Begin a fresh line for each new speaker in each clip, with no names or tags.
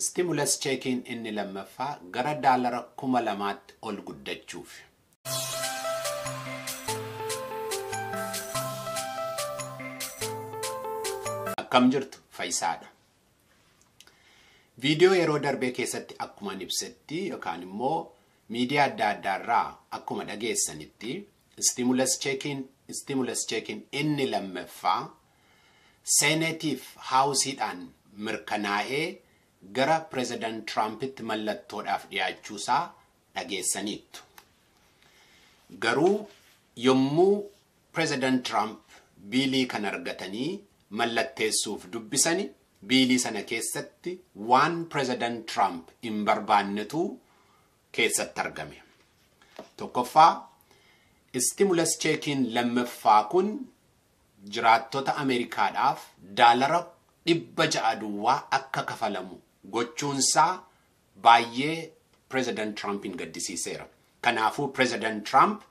istimulas cheekiin inni lammaffaa gara daalara kuma lamaatti ol guddachuuf. Akkam jirtu Faayisaadha. Viidiyoo yeroo darbee keessatti akkuma ibsetti yookaan immoo miidiyaa adda addaarraa akkuma dhageessanitti istimulas cheekiin inni lammaffaa seeneetiif haawusiidhaan mirkanaa'ee. gara pireezidaant Tiraampitti mallattoodhaaf dhiyaachuusaa dhageessaniittu. Garuu yommuu pireezidaant trump biilii kan argatanii mallatteessuuf dubbisani biilii sana keessatti waan pireezidaant trump hin barbaannetu keessatti argame. Tokkoffaa istimulas cheekiin lammaffaa kun jiraattota Ameerikaadhaaf daalara dhibba ja'a duwwaa akka kafalamu gochuunsaa baay'ee pireezidant Tiraampiin gaddisiiseera. Kanaafuu pireezidant trump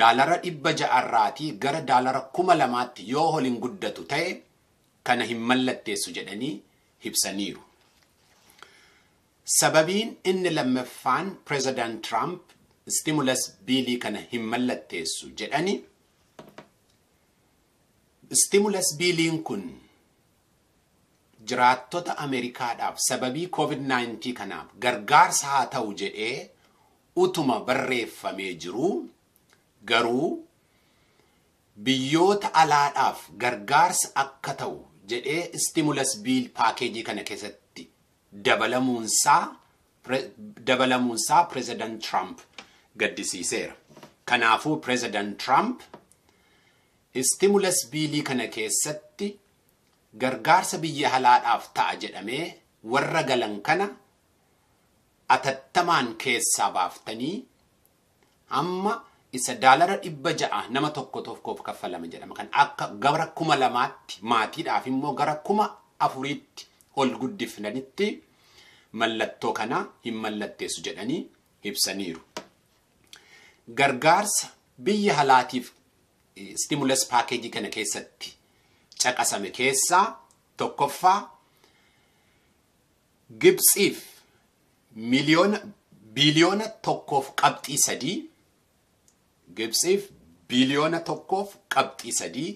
daalara dhibba ja'arraatii gara daalara kuma lamaatti yoo holin guddatu ta'e kana hin mallatteessu jedhanii hibsaniiru. Sababiin inni lammaffaan pireezidant trump stimulas biilii kana hin mallatteessu jedhani stimulas biiliin kun. jiraattota Ameerikaadhaaf sababii COVID-19 kanaaf gargaarsa haa ta'u jedhee utuma barreeffamee jiru garuu biyyoota alaadhaaf gargaarsa akka ta'u jedhee stimulus biil paakeejii kana keessatti dabalamuunsaa dabalamuunsaa pireezidant Trump gaddisiiseera. Kanaafuu pireezidant Trump stimulus biilii kana keessatti gargaarsa biyya halaadhaaf ta'a jedhamee warra galan kana atattamaan keessaa baaftanii amma isa daalara dhibba ja'a nama tokko tokkoof kaffalama jedhama. Kan akka gara kuma lamaatti maatiidhaaf immoo gara kuma afuriitti ol guddifnanitti mallattoo kana hin mallatteessu jedhanii ibsaniiru. Gargaarsa biyya halaatiif eh, stimulas paakeejii kana keessatti caqasame keessaa tokkoffaa Gibsiif miliyoona biliyoona tokkoof qabxii sadii Gibsiif biliyoona tokkoof qabxii sadii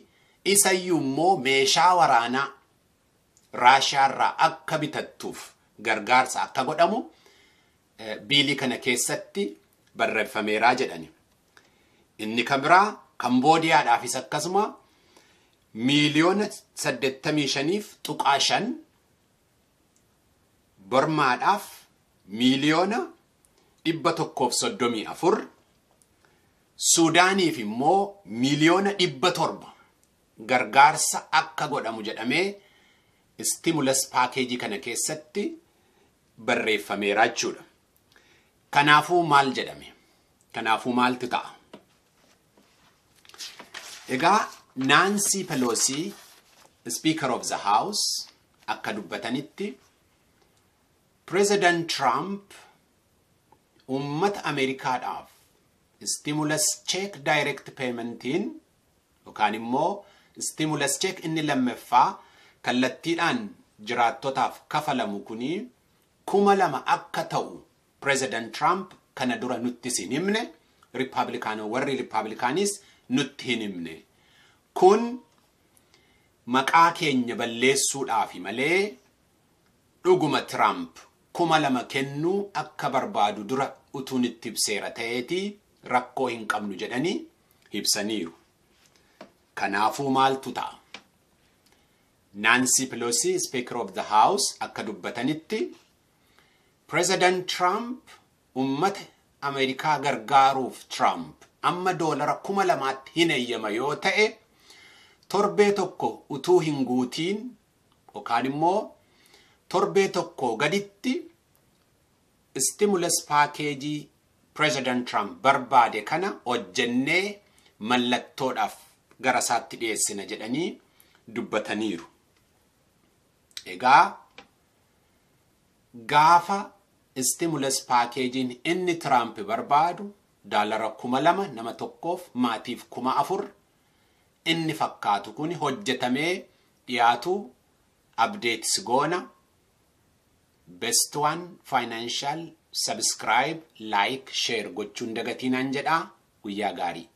isayyuu immoo meeshaa waraanaa Raashiyaarraa akka bitattuuf gargaarsa akka godhamu eh, biilii kana keessatti barreeffameeraa jedhani. Inni kan biraa Kamboodiyaadhaafis akkasuma miiliyoona saddeettamii shaniif tuqaa shan bormaadhaaf miiliyoona dhibba tokkoof soddomii afur suudaaniif immoo miiliyoona 7 torba gargaarsa akka godhamu jedhamee istimulas paakeejii kana keessatti barreeffameera jechuudha. Kanaafuu maal jedhame? Kanaafuu maaltu ta'a? Naansii Peloosii Speaker of the House akka dubbatanitti President Trump uummata Ameerikaadhaaf stimulus cheek direct paymentiin yookaan immoo stimulas cheek inni lammeffaa kallattiidhaan jiraattotaaf kafalamu kuni kuma lama akka ta'u President Trump kana dura nutti hin himne. Riippaabilikaanota warri Riippaabilikaaniis nutti hin himne. kun maqaa keenya balleessuudhaafi malee dhuguma Tiraamp kuma lama kennuu akka barbaadu dura utuun itti ibseera ta'eeti rakkoo hin qabnu jedhanii ibsaniiru. Kanaafuu maaltu ta'a? Naansii Piloosi Speaker of the House akka dubbatanitti Pireezidant Tiraamp uummata Ameerikaa gargaaruuf Tiraamp amma doolara kuma lamaatti hin eeyyama yoo ta'e. torbee tokko utuu hin guutiin yookaan immoo torbee tokko gaditti stimulus paakeejii pireezidant trump barbaade kana hojjennee mallattoodhaaf gara isaatti dhiyeessina jedhanii dubbataniiru. Egaa gaafa stimulus paakeejiin inni Tiraamp barbaadu daalara kuma lama nama tokkoof maatiif kuma afur inni fakkaatu kun hojjetamee dhiyaatu abdeets goona best one financial subscribe like share gochuun dagatii naan jedhaa guyyaa gaarii.